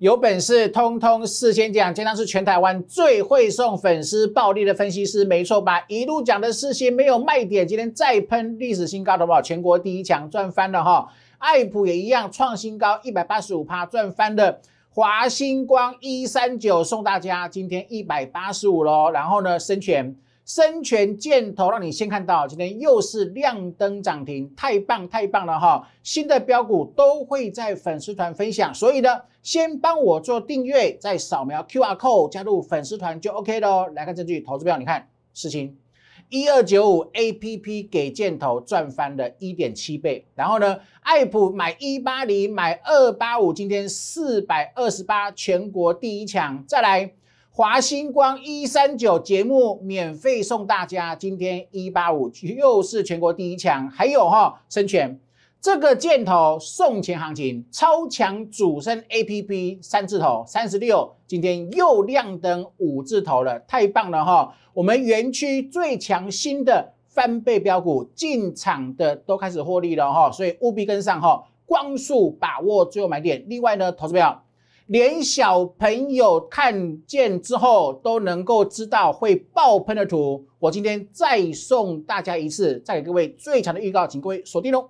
有本事通通事先讲，今天是全台湾最会送粉丝暴利的分析师，没错吧？一路讲的事情没有卖点，今天再喷历史新高，好不好？全国第一强赚翻了哈！爱普也一样创新高一百八十五趴赚翻的，华星光一三九送大家，今天一百八十五喽。然后呢，生泉生泉箭头让你先看到，今天又是亮灯涨停，太棒太棒了哈！新的标股都会在粉丝团分享，所以呢。先帮我做订阅，再扫描 Q R Code 加入粉丝团就 OK 喽。来看证据投资表，你看，事情一二九五 A P P 给箭头赚翻了，一点七倍。然后呢，爱普买一八零，买二八五，今天四百二十八，全国第一强。再来，华星光一三九，节目免费送大家，今天一八五，又是全国第一强。还有哈，生全。这个箭头送钱行情，超强主升 A P P 三字头三十六，今天又亮灯五字头了，太棒了哈！我们园区最强新的翻倍标股进场的都开始获利了哈，所以务必跟上哈，光速把握最后买点。另外呢，投资友连小朋友看见之后都能够知道会爆喷的图，我今天再送大家一次，再给各位最强的预告，请各位锁定哦。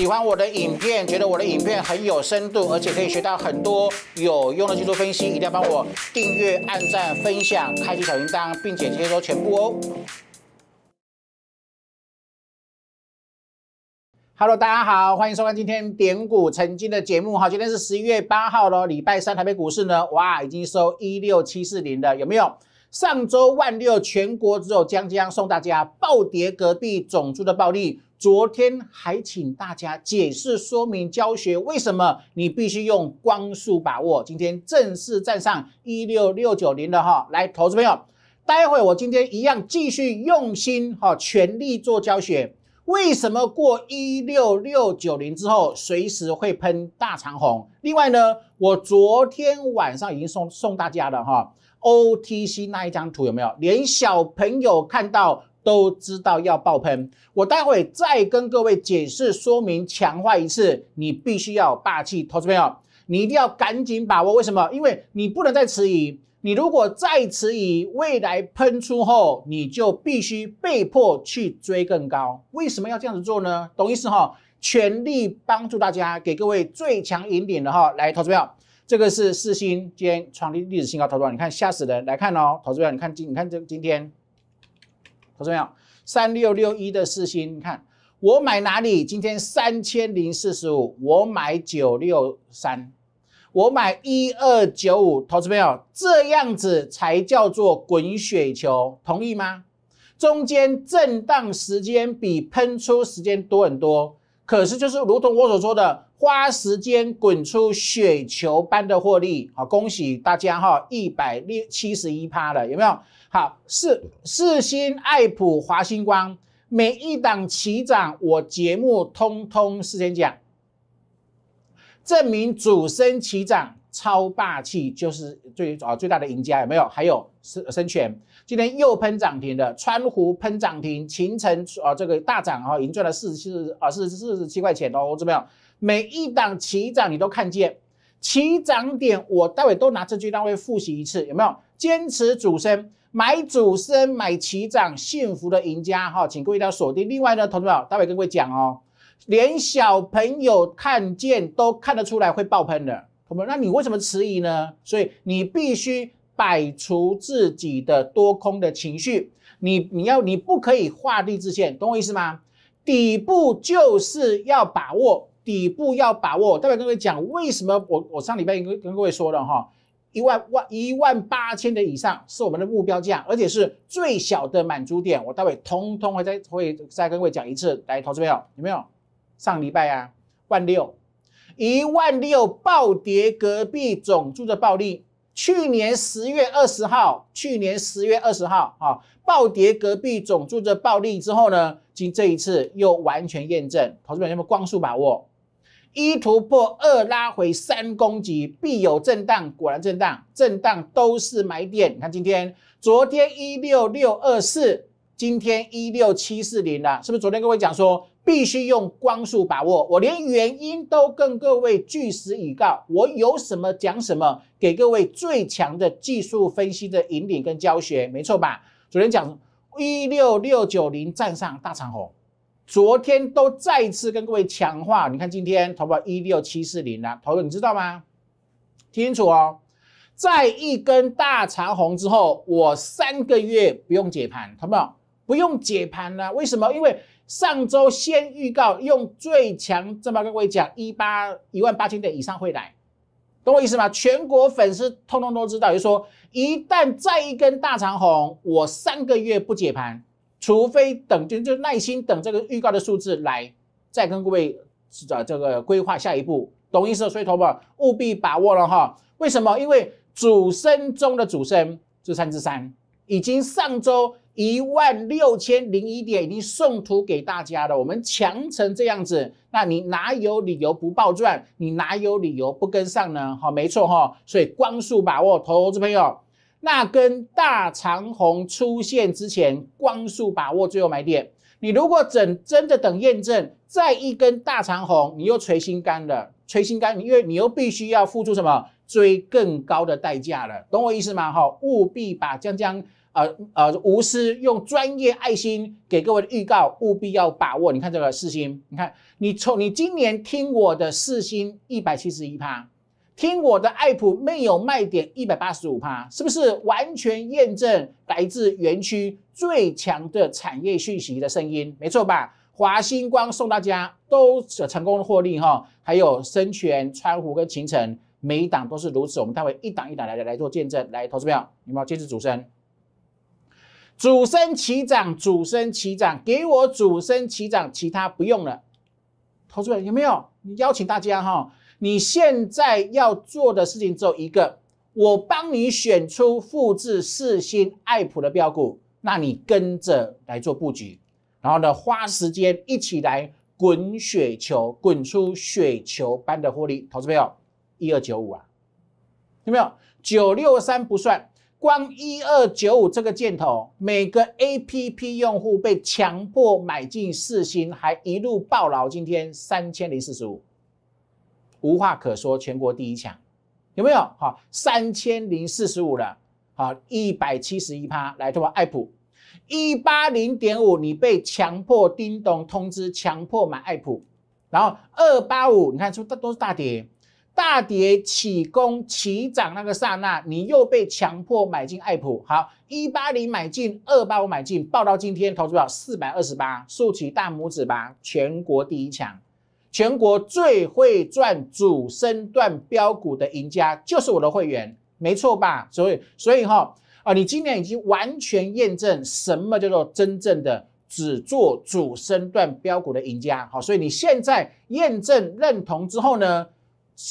喜欢我的影片，觉得我的影片很有深度，而且可以学到很多有用的技术分析，一定要帮我订阅、按赞、分享、开启小铃铛，并且接收全部哦。Hello，大家好，欢迎收看今天点股曾经的节目哈。今天是十一月八号喽，礼拜三，台北股市呢，哇，已经收一六七四零了，有没有？上周万六，全国只有将将送大家暴跌，隔壁总猪的暴利。昨天还请大家解释说明教学，为什么你必须用光速把握？今天正式站上一六六九零了哈，来，投资朋友，待会我今天一样继续用心哈，全力做教学，为什么过一六六九零之后，随时会喷大长虹？另外呢，我昨天晚上已经送送大家了哈。OTC 那一张图有没有？连小朋友看到都知道要爆喷。我待会再跟各位解释说明强化一次，你必须要霸气投资朋友，你一定要赶紧把握。为什么？因为你不能再迟疑。你如果再迟疑，未来喷出后，你就必须被迫去追更高。为什么要这样子做呢？懂意思哈？全力帮助大家，给各位最强引领的哈，来投资票。这个是四星，今天创立历史新高，投资表，你看吓死人，来看哦，投资表，你看今，你看这今天，投资表，三六六一的四星，你看我买哪里？今天三千零四十五，我买九六三，我买一二九五，投资友，这样子才叫做滚雪球，同意吗？中间震荡时间比喷出时间多很多。可是就是如同我所说的，花时间滚出雪球般的获利，好恭喜大家哈，一百六七十一趴了，有没有？好，四四星、爱普、华星光，每一档起涨，我节目通通事先讲，证明主升起涨超霸气，就是最啊最大的赢家，有没有？还有是生全。今天又喷涨停的，川湖喷涨停，秦城啊这个大涨啊，经赚了四十七，啊四四十七块钱喽，怎么样？每一档起涨你都看见，起涨点我待会都拿出句单位复习一次，有没有？坚持主升，买主升，买起涨，幸福的赢家哈，请各位要锁定。另外呢，同志们，待会跟各位讲哦，连小朋友看见都看得出来会爆喷的，他们，那你为什么迟疑呢？所以你必须。摆除自己的多空的情绪，你你要你不可以画地自限，懂我意思吗？底部就是要把握，底部要把握。待大跟各位讲，为什么我我上礼拜跟跟各位说了哈，一万万一万八千的以上是我们的目标价，而且是最小的满足点。我待会通通会再会再跟各位讲一次，来，投资朋友有没有？上礼拜啊，万六，一万六暴跌，隔壁总助的暴利。去年十月二十号，去年十月二十号，啊，暴跌，隔壁总住着暴利之后呢，今这一次又完全验证，投资者有没有光速把握？一突破，二拉回，三攻击，必有震荡，果然震荡，震荡都是买点。你看今天，昨天一六六二四，今天一六七四零了，是不是？昨天各位讲说。必须用光速把握，我连原因都跟各位据实以告，我有什么讲什么，给各位最强的技术分析的引领跟教学，没错吧？昨天讲一六六九零站上大长虹，昨天都再次跟各位强化，你看今天投保一六七四零了，投友你知道吗？清楚哦，在一根大长虹之后，我三个月不用解盘，同不同不用解盘了，为什么？因为。上周先预告，用最强这么跟各位讲，一八一万八千点以上会来，懂我意思吗？全国粉丝通通都知道，就说一旦再一根大长红，我三个月不解盘，除非等就就耐心等这个预告的数字来，再跟各位是这个规划下一步，懂意思？所以，投保务必把握了哈。为什么？因为主升中的主升就三至三，已经上周。一万六千零一点已经送图给大家了，我们强成这样子，那你哪有理由不暴赚？你哪有理由不跟上呢？好，没错哈，所以光速把握，投资朋友。那根大长虹出现之前，光速把握最后买点。你如果真真的等验证，再一根大长虹，你又垂心肝了，垂心肝，因为你又必须要付出什么追更高的代价了，懂我意思吗？哈，务必把将将。呃呃，无私用专业爱心给各位的预告，务必要把握。你看这个四星，你看你从你今年听我的四星一百七十一趴，听我的爱普没有卖点一百八十五趴，是不是完全验证来自园区最强的产业讯息的声音？没错吧？华星光送大家都成功的获利哈，还有深泉、川湖跟秦城，每一档都是如此。我们待会一档一档来来做见证，来投资票，有没有？坚持主人。主升起涨，主升起涨，给我主升起涨，其他不用了。投资人有没有？邀请大家哈，你现在要做的事情只有一个，我帮你选出复制四星爱普的标股，那你跟着来做布局，然后呢，花时间一起来滚雪球，滚出雪球般的获利。投资朋友，没有？一二九五啊，有没有？九六三不算。光一二九五这个箭头，每个 A P P 用户被强迫买进四星，还一路爆牢，今天三千零四十五，无话可说，全国第一强，有没有？好，三千零四十五了，好，一百七十一趴来，这么爱普一八零点五，你被强迫叮咚通知强迫买爱普，然后二八五，你看是不是都是大跌？大跌起攻起涨那个刹那，你又被强迫买进爱普。好，一八零买进，二八五买进，报到今天，投资到四百二十八，竖起大拇指吧！全国第一强，全国最会赚主升段标的赢家就是我的会员，没错吧？所以，所以哈啊，你今年已经完全验证什么叫做真正的只做主升段标的赢家。好，所以你现在验证认同之后呢？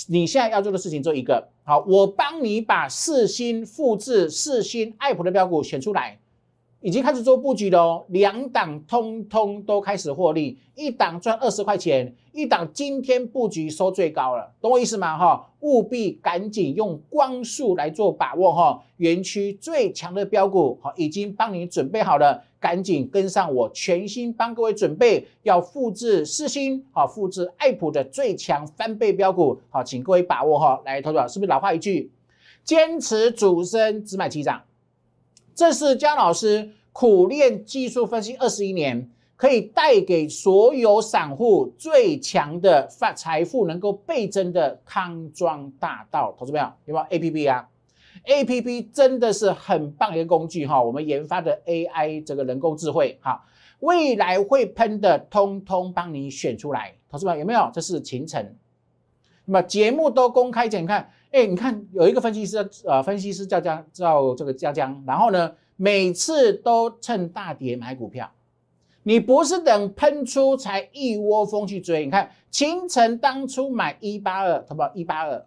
你现在要做的事情，做一个好，我帮你把四星、复制四星、爱普的标股选出来。已经开始做布局了哦，两档通通都开始获利，一档赚二十块钱，一档今天布局收最高了，懂我意思吗？哈，务必赶紧用光速来做把握哈，园区最强的标股哈，已经帮你准备好了，赶紧跟上我，全新帮各位准备要复制四星好，复制爱普的最强翻倍标股，好，请各位把握哈，来投资是不是老话一句，坚持主升只买七涨。这是江老师苦练技术分析二十一年，可以带给所有散户最强的发财富能够倍增的康庄大道。同志们有没有？没有 A P P 啊？A P P 真的是很棒一个工具哈。我们研发的 A I 这个人工智慧哈，未来会喷的通通帮你选出来。同志们有没有？这是秦晨，那么节目都公开讲，你看。哎，你看有一个分析师，呃，分析师叫江，叫这个江江，然后呢，每次都趁大跌买股票，你不是等喷出才一窝蜂去追。你看，清晨当初买一八二，好不好？一八二，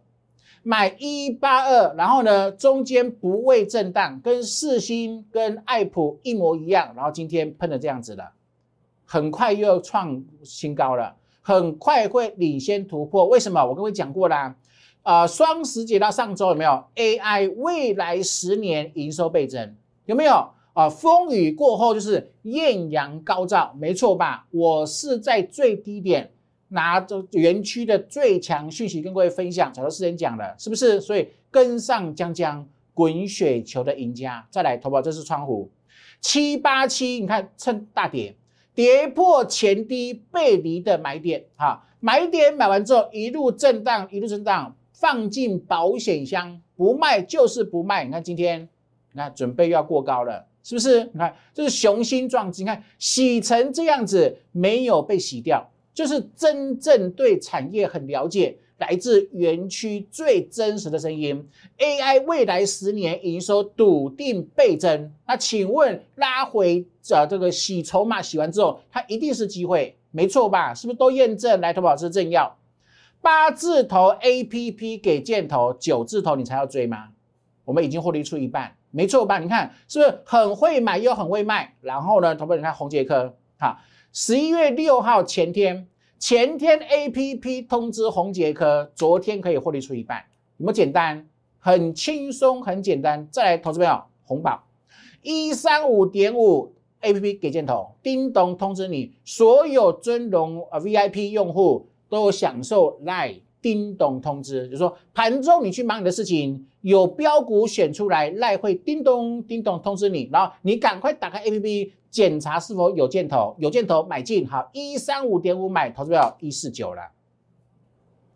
买一八二，然后呢，中间不畏震荡，跟四星、跟爱普一模一样，然后今天喷了这样子了，很快又创新高了，很快会领先突破。为什么？我跟各位讲过啦。啊，双十节到上周有没有 AI？未来十年营收倍增有没有？啊，风雨过后就是艳阳高照，没错吧？我是在最低点拿着园区的最强讯息跟各位分享，早都事先讲了，是不是？所以跟上将将滚雪球的赢家，再来投保这是窗户七八七，你看趁大跌跌破前低背离的买点，哈，买点买完之后一路震荡，一路震荡。放进保险箱，不卖就是不卖。你看今天，你看准备要过高了，是不是？你看这是雄心壮志。你看洗成这样子，没有被洗掉，就是真正对产业很了解，来自园区最真实的声音。AI 未来十年营收笃定倍增。那请问拉回这这个洗筹码洗完之后，它一定是机会，没错吧？是不是都验证来投保是正要？八字头 A P P 给箭头，九字头你才要追吗？我们已经获利出一半，没错吧？你看是不是很会买又很会卖？然后呢，投资你看红杰科哈，十一月六号前天，前天 A P P 通知红杰科，昨天可以获利出一半，有没有简单？很轻松，很简单。再来投资朋友，红宝一三五点五 A P P 给箭头，叮咚通知你，所有尊荣 V I P 用户。都享受赖叮咚通知，就是说盘中你去忙你的事情，有标股选出来，赖会叮咚叮咚通知你，然后你赶快打开 APP 检查是否有箭头，有箭头买进，好一三五点五买，投资表一四九了，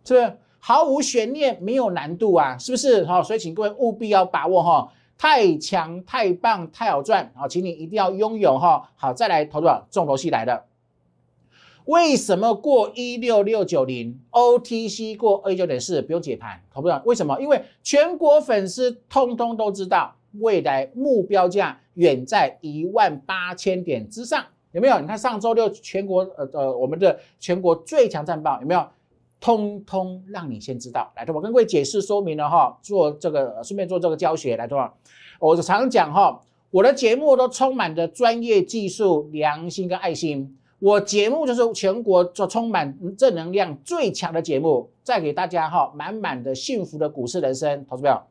这毫无悬念，没有难度啊，是不是？好，所以请各位务必要把握哈，太强太棒太好赚，好，请你一定要拥有哈，好再来投入重头戏来了。为什么过一六六九零 O T C 过二九点四不用解盘，好不好？为什么？因为全国粉丝通通都知道未来目标价远在一万八千点之上，有没有？你看上周六全国呃呃我们的全国最强战报有没有？通通让你先知道，来，我跟各位解释说明了哈，做这个顺便做这个教学，来，多少？我常讲哈，我的节目都充满着专业技术、良心跟爱心。我节目就是全国做充满正能量最强的节目，再给大家哈满满的幸福的股市人生投资票，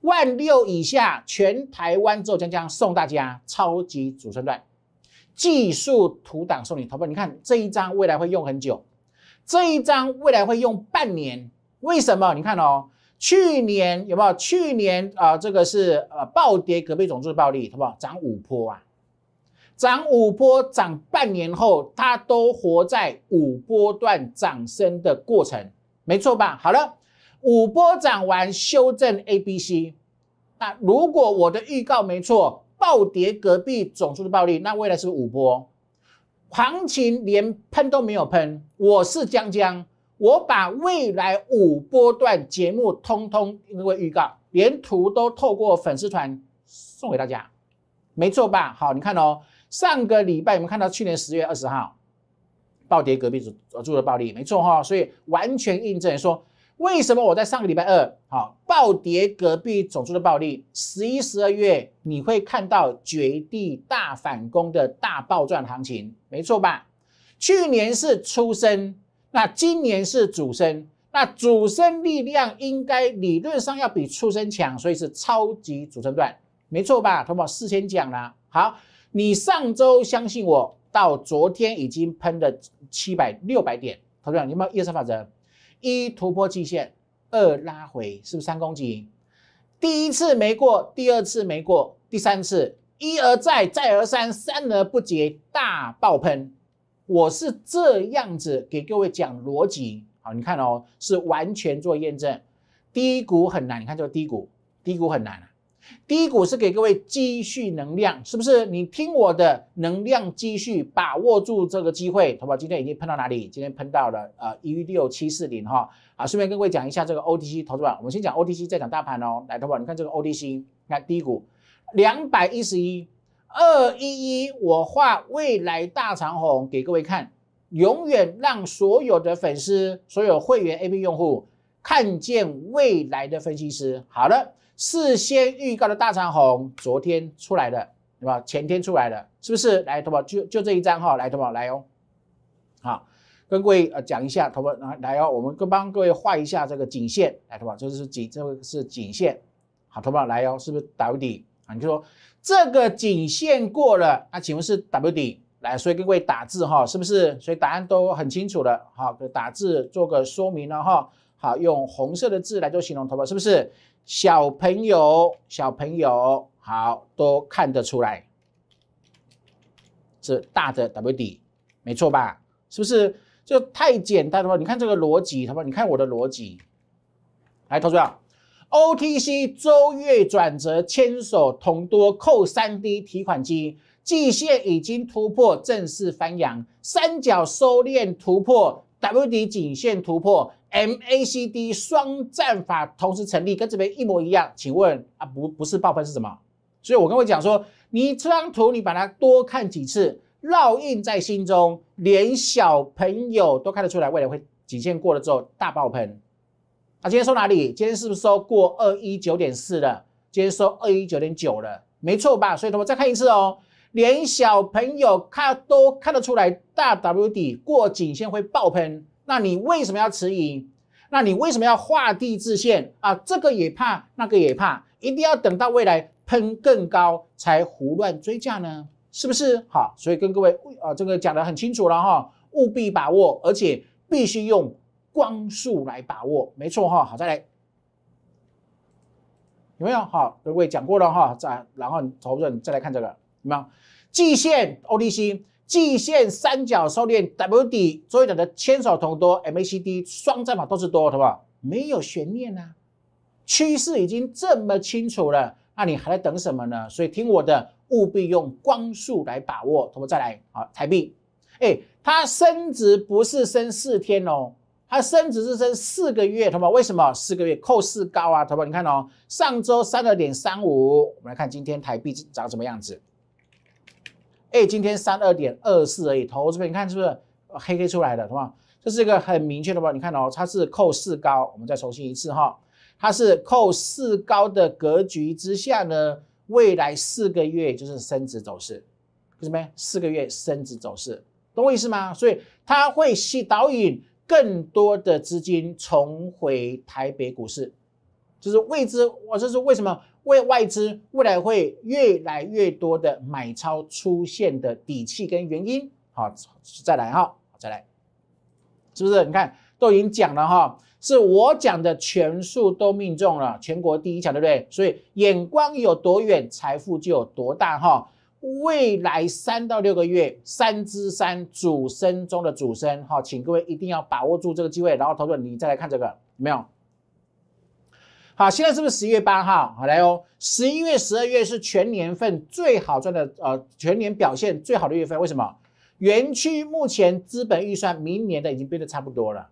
万六以下全台湾做将将送大家超级主升段技术图档送你，投不你看这一张未来会用很久，这一张未来会用半年，为什么？你看哦，去年有没有？去年啊，这个是呃暴跌，隔壁总的暴利，好不好？涨五波啊。涨五波，涨半年后，它都活在五波段涨升的过程，没错吧？好了，五波涨完修正 A、B、C。那如果我的预告没错，暴跌隔壁总出的暴力，那未来是不是五波行情连喷都没有喷？我是江江，我把未来五波段节目通通因为预告，连图都透过粉丝团送给大家，没错吧？好，你看哦。上个礼拜，我们看到去年十月二十号暴跌，隔壁主主的暴力，没错哈，所以完全印证说，为什么我在上个礼拜二好暴跌，隔壁主做的暴力，十一十二月你会看到绝地大反攻的大暴赚行情，没错吧？去年是初升，那今年是主升，那主升力量应该理论上要比初升强，所以是超级主升段，没错吧？投保四千讲了，好。你上周相信我，到昨天已经喷了七百六百点。投资者，你有没有二三法则？一突破极线，二拉回，是不是三攻击？第一次没过，第二次没过，第三次一而再再而三，三而不竭，大爆喷。我是这样子给各位讲逻辑，好，你看哦，是完全做验证。低谷很难，你看这个低谷，低谷很难。低谷是给各位积蓄能量，是不是？你听我的能量积蓄，把握住这个机会，投保。今天已经喷到哪里？今天喷到了呃一六七四零哈。好，顺便跟各位讲一下这个 O T C 投资宝。我们先讲 O T C 再讲大盘哦，来投保。你看这个 O T C，你看低谷两百一十一二一一，我画未来大长虹给各位看，永远让所有的粉丝、所有会员 A P 用户看见未来的分析师。好了。事先预告的大长红，昨天出来的，对吧？前天出来的，是不是？来，同胞，就就这一张哈，来，同胞，来哦，好，跟各位呃讲一下，同胞来来哦，我们各帮各位画一下这个颈线，来，同胞，这是颈，这个是颈线，好，同胞来哦，是不是 W 底啊？你就说这个颈线过了，那请问是 W 底？来，所以各位打字哈，是不是？所以答案都很清楚了，好，打字做个说明了哈。好，用红色的字来做形容，同学是不是？小朋友，小朋友，好，都看得出来，这大的 W 底，没错吧？是不是？就太简单的话，你看这个逻辑，同学，你看我的逻辑。来，同学，O T C 周月转折，牵手同多扣三 D 提款机，季线已经突破，正式翻阳，三角收敛突破，W 底颈线突破。MACD 双战法同时成立，跟这边一模一样，请问啊，不不是爆喷是什么？所以我跟我讲说，你这张图你把它多看几次，烙印在心中，连小朋友都看得出来，未来会颈线过了之后大爆喷。啊，今天收哪里？今天是不是收过二一九点四了？今天收二一九点九了，没错吧？所以他们再看一次哦，连小朋友看都看得出来，大 W 底过颈线会爆喷。那你为什么要持盈？那你为什么要画地自线啊？这个也怕，那个也怕，一定要等到未来喷更高才胡乱追价呢？是不是？好，所以跟各位啊，这个讲的很清楚了哈，务必把握，而且必须用光速来把握，没错哈。好，再来有没有？好，各位讲过了哈，再然后调整，再来看这个有没有？季线 ODC。季线三角收敛 WD，所以讲的牵手同多 MACD 双战法都是多，好不好？没有悬念啊，趋势已经这么清楚了，那你还在等什么呢？所以听我的，务必用光速来把握，好不再来，好，台币，哎，它升值不是升四天哦，它升值是升四个月，同胞，为什么四个月？扣四高啊，同胞，你看哦，上周三二点三五，我们来看今天台币长什么样子。哎，今天三二点二四而已，投资边你看是不是黑黑出来的，是吧？这是一个很明确的吧？你看哦，它是扣四高，我们再重新一次哈，它是扣四高的格局之下呢，未来四个月就是升值走势，什么？四个月升值走势，懂我意思吗？所以它会吸引更多的资金重回台北股市。就是未知，我这是为什么？为外资未来会越来越多的买超出现的底气跟原因，好，再来哈，再来，是不是？你看都已经讲了哈，是我讲的全数都命中了，全国第一强，对不对？所以眼光有多远，财富就有多大哈。未来三到六个月，三之三主升中的主升哈，请各位一定要把握住这个机会，然后投资你再来看这个没有？啊，现在是不是十一月八号？好来哦，十一月、十二月是全年份最好赚的，呃，全年表现最好的月份。为什么？园区目前资本预算明年的已经变得差不多了，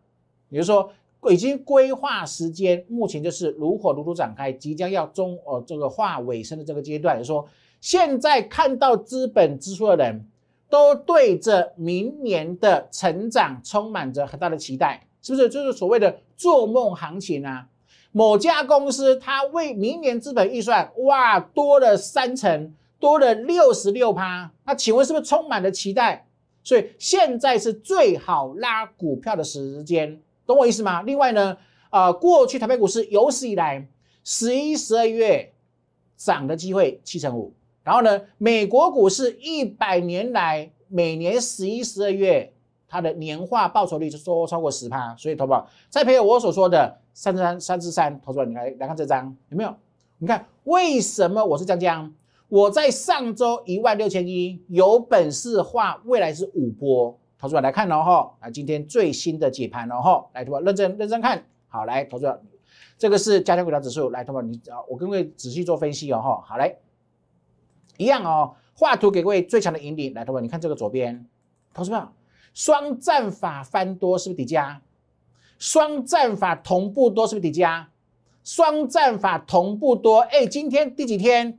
也就是说已经规划时间，目前就是如火如荼展开，即将要中呃这个画尾声的这个阶段。说现在看到资本支出的人都对着明年的成长充满着很大的期待，是不是？就是所谓的做梦行情啊。某家公司它为明年资本预算哇多了三成，多了六十六趴，那请问是不是充满了期待？所以现在是最好拉股票的时间，懂我意思吗？另外呢，呃，过去台北股市有史以来十一、十二月涨的机会七成五，然后呢，美国股市一百年来每年十一、十二月。它的年化报酬率是说超过十趴，所以投保。再配合我所说的三三三至三，投资者，你来来看这张有没有？你看为什么我是江江？我在上周一万六千一，有本事画未来是五波，投资者来看哦哈。啊今天最新的解盘哦哈，来投保，认真认真看好来，投资者，这个是加权股票指数，来投保，你啊，我跟各位仔细做分析哦哈。好来，一样哦，画图给各位最强的引领，来投保，你看这个左边，投资票。双战法翻多是不是叠加？双战法同步多是不是叠加？双战法同步多哎，今天第几天？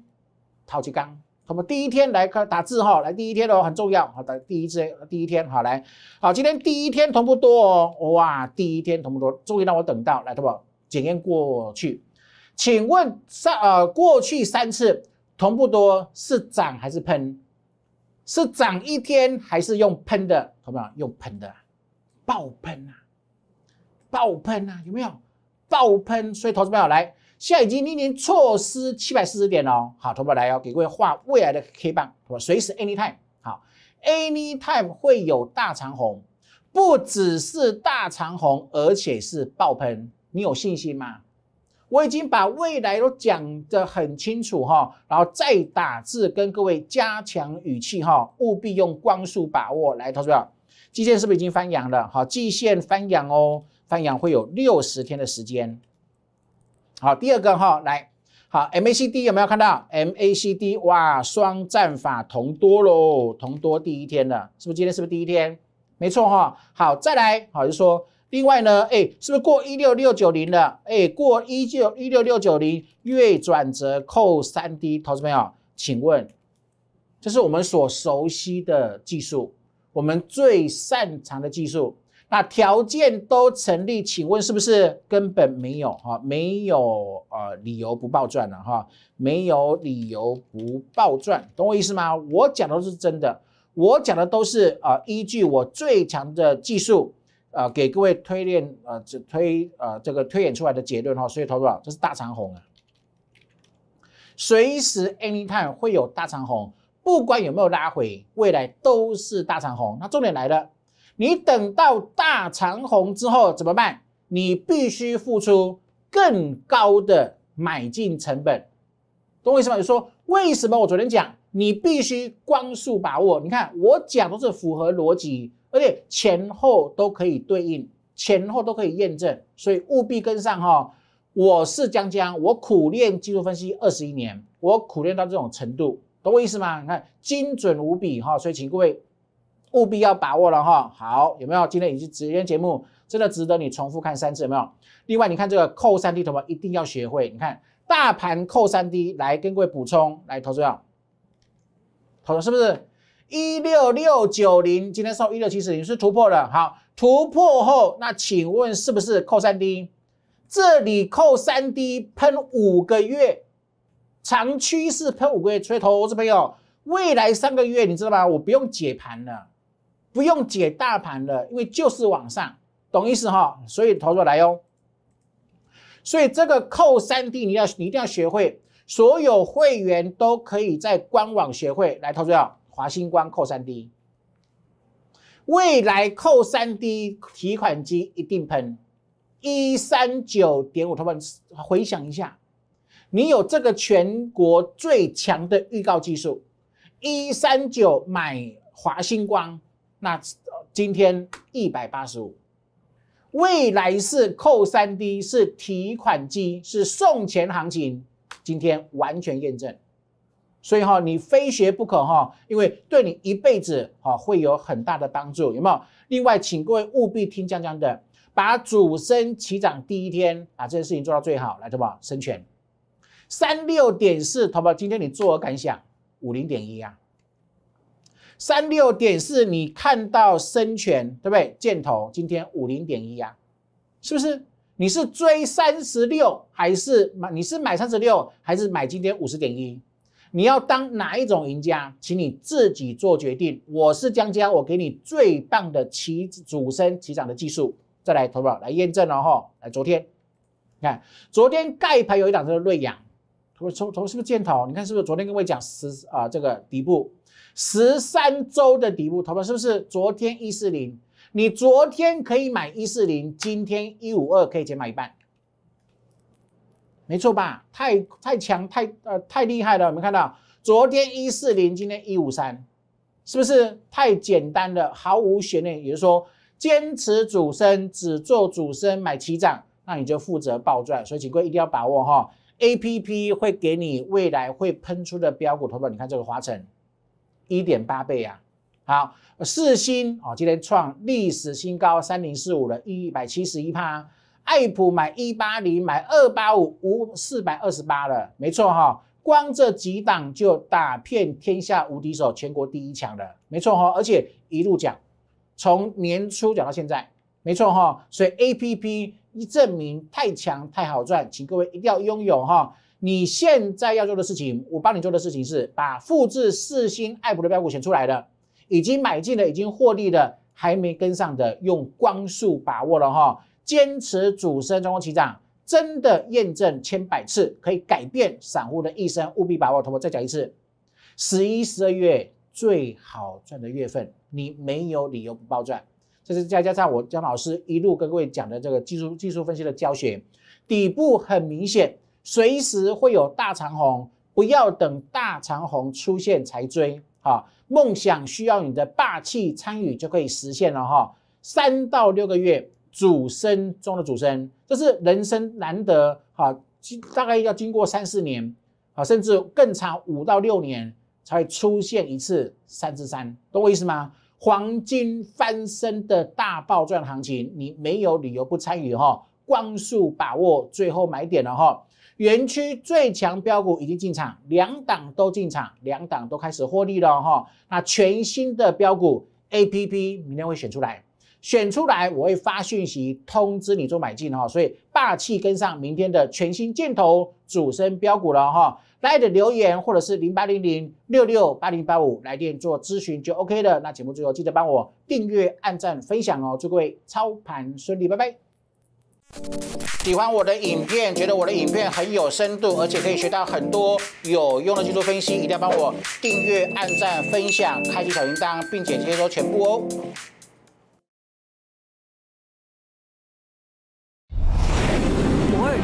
陶志刚，我们第一天来看打字哈，来第一天哦，很重要好打第一次第一天好来，好，今天第一天同步多哦，哇，第一天同步多，终于让我等到来，好不检验过去，请问上呃过去三次同步多是涨还是喷？是涨一天还是用喷的？同不们，用喷的，爆喷啊，爆喷啊，有没有？爆喷！所以投资朋友来，现在已经一年错失七百四十点哦。好，投志来哦，给各位画未来的 K 棒，随时 anytime。好，anytime 会有大长红，不只是大长红，而且是爆喷。你有信心吗？我已经把未来都讲得很清楚哈，然后再打字跟各位加强语气哈，务必用光速把握来投票。均线是不是已经翻阳了？好，季线翻阳哦，翻阳会有六十天的时间。好，第二个哈，来，好，MACD 有没有看到？MACD 哇，双战法同多喽，同多第一天了，是不是今天是不是第一天？没错哈。好，再来，好，就说。另外呢，哎，是不是过一六六九零了？哎，过一九一六六九零月转折，扣三 D，投资朋友，请问，这是我们所熟悉的技术，我们最擅长的技术，那条件都成立，请问是不是根本没有哈？没有呃理由不爆赚了哈？没有理由不爆赚，懂我意思吗？我讲的都是真的，我讲的都是呃依据我最强的技术。啊，给各位推演，呃，这推，呃，这个推演出来的结论哈，所以投资者这是大长虹啊，随时 Anytime 会有大长虹，不管有没有拉回，未来都是大长虹。那重点来了，你等到大长虹之后怎么办？你必须付出更高的买进成本，懂我意思吗？你说为什么？我昨天讲，你必须光速把握。你看我讲都是符合逻辑。而且前后都可以对应，前后都可以验证，所以务必跟上哈。我是江江，我苦练技术分析二十一年，我苦练到这种程度，懂我意思吗？你看精准无比哈，所以请各位务必要把握了哈。好，有没有？今天已经直播节目，真的值得你重复看三次，有没有？另外，你看这个扣三 D 头吗？一定要学会。你看大盘扣三 D 来跟各位补充，来投资要，投了是不是？一六六九零，今天收一六七四零，是突破了。好，突破后，那请问是不是扣三 D？这里扣三 D，喷五个月，长趋势喷五个月，所以投资朋友，未来三个月你知道吗？我不用解盘了，不用解大盘了，因为就是往上，懂意思哈？所以投资来哦。所以这个扣三 D，你要你一定要学会，所有会员都可以在官网学会来投资哦。华星光扣三 D，未来扣三 D，提款机一定喷一三九点五。他们回想一下，你有这个全国最强的预告技术，一三九买华星光，那今天一百八十五。未来是扣三 D，是提款机，是送钱行情，今天完全验证。所以哈，你非学不可哈，因为对你一辈子哈会有很大的帮助，有没有？另外，请各位务必听江江的，把主升起涨第一天啊，这件事情做到最好，来，对吧？升权三六点四，淘宝今天你作何感想？五零点一呀，三六点四，你看到升权对不对？箭头今天五零点一呀，是不是？你是追三十六还是买？你是买三十六还是买今天五十点一？你要当哪一种赢家，请你自己做决定。我是江江，我给你最棒的旗主升旗涨的技术，再来投保来验证哦哈。来，昨天，你看昨天盖牌有一档是瑞阳，投投投是不是箭头？你看是不是昨天跟我讲十啊这个底部十三周的底部投票是不是？昨天一四零，你昨天可以买一四零，今天一五二可以减买一半。没错吧？太太强，太呃太厉害了。有没有看到昨天一四零，今天一五三，是不是太简单了，毫无悬念？也就是说，坚持主升，只做主升，买齐涨，那你就负责暴赚。所以，各位一定要把握哈。A P P 会给你未来会喷出的标股投票。你看这个华晨，一点八倍啊。好，四星哦，今天创历史新高，三零四五的，一百七十一帕。爱普买一八零，买二八五，五四百二十八了，没错哈。光这几档就打遍天下无敌手，全国第一强了，没错哈。而且一路讲，从年初讲到现在，没错哈。所以 A P P 一证明太强太好赚，请各位一定要拥有哈。你现在要做的事情，我帮你做的事情是把复制四星爱普的标股选出来的，已经买进了，已经获利的，还没跟上的，用光速把握了哈。坚持主升，中国起涨，真的验证千百次，可以改变散户的一生。务必把握，同我再讲一次，十一、十二月最好赚的月份，你没有理由不暴赚。这是再加上我江老师一路跟各位讲的这个技术技术分析的教学，底部很明显，随时会有大长虹，不要等大长虹出现才追。哈，梦想需要你的霸气参与就可以实现了。哈，三到六个月。主升中的主升，这是人生难得哈，大概要经过三四年啊，甚至更长五到六年才会出现一次三至三，懂我意思吗？黄金翻身的大暴赚行情，你没有理由不参与哈，光速把握最后买点了哈，园区最强标股已经进场，两档都进场，两档都开始获利了哈，那全新的标股 A P P 明天会选出来。选出来，我会发讯息通知你做买进哈，所以霸气跟上明天的全新箭头主升标股了哈，来的留言或者是零八零零六六八零八五来电做咨询就 OK 了。那节目最后记得帮我订阅、按赞、分享哦，祝各位操盘顺利，拜拜。喜欢我的影片，觉得我的影片很有深度，而且可以学到很多有用的技术分析，一定要帮我订阅、按赞、分享，开启小铃铛，并且接收全部哦。